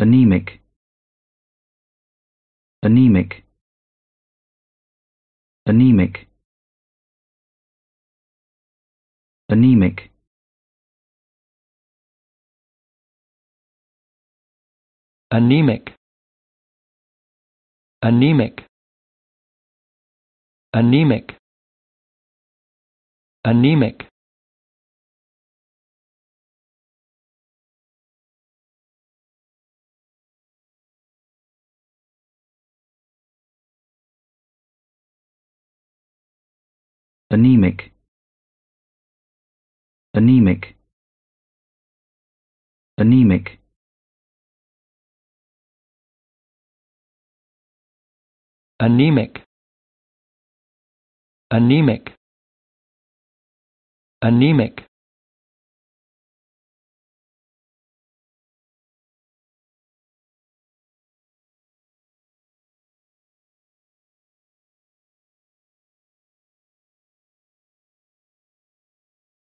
anemic anemic anemic anemic anemic anemic anemic anemic anemic anemic anemic anemic anemic anemic